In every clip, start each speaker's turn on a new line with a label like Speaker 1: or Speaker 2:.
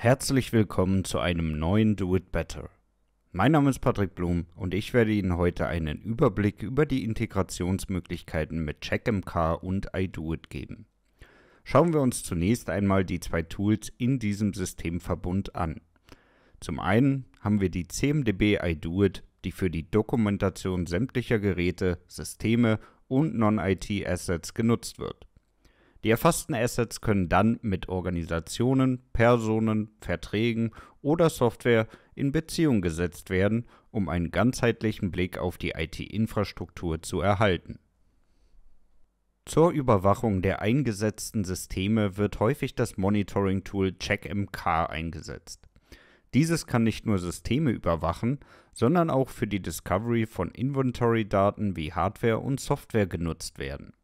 Speaker 1: Herzlich willkommen zu einem neuen Do It Better. Mein Name ist Patrick Blum und ich werde Ihnen heute einen Überblick über die Integrationsmöglichkeiten mit CheckMK und iDoIt geben. Schauen wir uns zunächst einmal die zwei Tools in diesem Systemverbund an. Zum einen haben wir die CMDB iDoIt, die für die Dokumentation sämtlicher Geräte, Systeme und Non-IT-Assets genutzt wird. Die erfassten Assets können dann mit Organisationen, Personen, Verträgen oder Software in Beziehung gesetzt werden, um einen ganzheitlichen Blick auf die IT-Infrastruktur zu erhalten. Zur Überwachung der eingesetzten Systeme wird häufig das Monitoring-Tool CheckMK eingesetzt. Dieses kann nicht nur Systeme überwachen, sondern auch für die Discovery von Inventory-Daten wie Hardware und Software genutzt werden.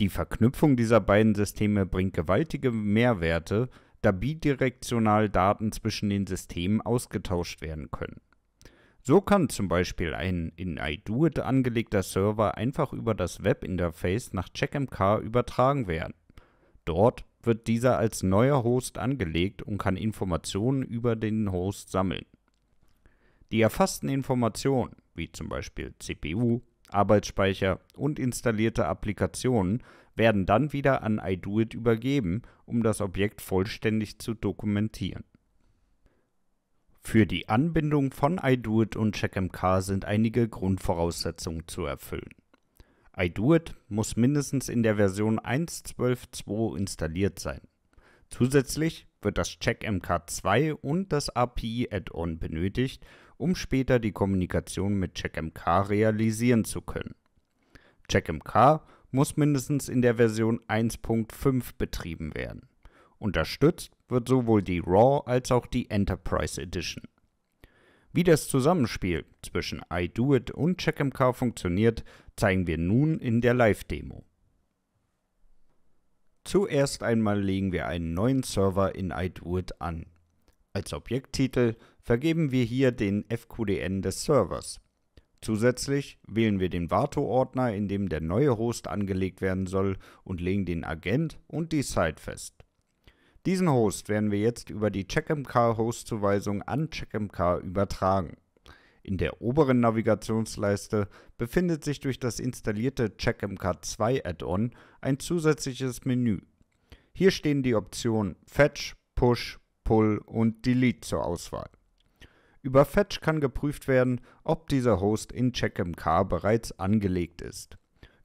Speaker 1: Die Verknüpfung dieser beiden Systeme bringt gewaltige Mehrwerte, da bidirektional Daten zwischen den Systemen ausgetauscht werden können. So kann zum Beispiel ein in iDuit angelegter Server einfach über das Webinterface nach CheckMK übertragen werden. Dort wird dieser als neuer Host angelegt und kann Informationen über den Host sammeln. Die erfassten Informationen, wie zum Beispiel CPU, Arbeitsspeicher und installierte Applikationen werden dann wieder an iDoIt übergeben, um das Objekt vollständig zu dokumentieren. Für die Anbindung von iDoIt und CheckMK sind einige Grundvoraussetzungen zu erfüllen. iDoIt muss mindestens in der Version 1.12.2 installiert sein. Zusätzlich wird das CheckMK2 und das API-Add-on benötigt, um später die Kommunikation mit CheckMK realisieren zu können. CheckMK muss mindestens in der Version 1.5 betrieben werden. Unterstützt wird sowohl die RAW als auch die Enterprise Edition. Wie das Zusammenspiel zwischen iDoIt und CheckMK funktioniert, zeigen wir nun in der Live-Demo. Zuerst einmal legen wir einen neuen Server in IDWood an. Als Objekttitel vergeben wir hier den FQDN des Servers. Zusätzlich wählen wir den Vato-Ordner, in dem der neue Host angelegt werden soll und legen den Agent und die Site fest. Diesen Host werden wir jetzt über die CheckMK-Hostzuweisung an CheckMK übertragen. In der oberen Navigationsleiste befindet sich durch das installierte CheckMK2 Add-on ein zusätzliches Menü. Hier stehen die Optionen Fetch, Push, Pull und Delete zur Auswahl. Über Fetch kann geprüft werden, ob dieser Host in CheckMK bereits angelegt ist.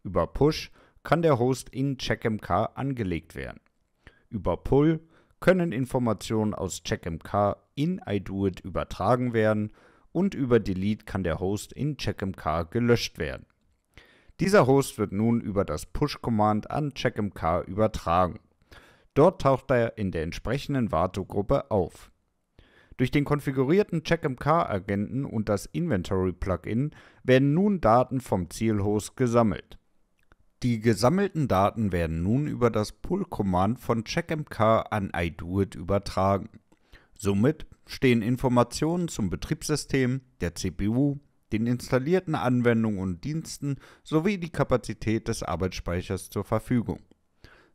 Speaker 1: Über Push kann der Host in CheckMK angelegt werden. Über Pull können Informationen aus CheckMK in iDoIt übertragen werden und über Delete kann der Host in CheckMK gelöscht werden. Dieser Host wird nun über das Push-Command an CheckMK übertragen. Dort taucht er in der entsprechenden Vato-Gruppe auf. Durch den konfigurierten CheckMK-Agenten und das Inventory-Plugin werden nun Daten vom Zielhost gesammelt. Die gesammelten Daten werden nun über das Pull-Command von CheckMK an iDoIt übertragen. Somit stehen Informationen zum Betriebssystem, der CPU, den installierten Anwendungen und Diensten sowie die Kapazität des Arbeitsspeichers zur Verfügung.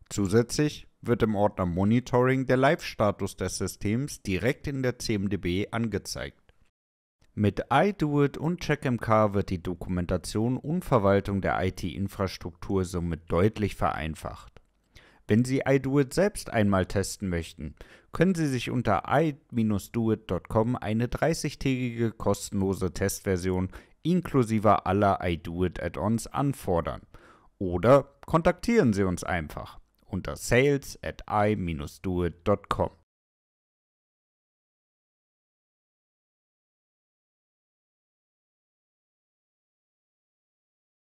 Speaker 1: Zusätzlich wird im Ordner Monitoring der Live-Status des Systems direkt in der CMDB angezeigt. Mit iDoIt und CheckMK wird die Dokumentation und Verwaltung der IT-Infrastruktur somit deutlich vereinfacht. Wenn Sie iDoIt selbst einmal testen möchten, können Sie sich unter i doitcom eine 30-tägige kostenlose Testversion inklusive aller iDoIt Add-ons anfordern. Oder kontaktieren Sie uns einfach unter sales at i doitcom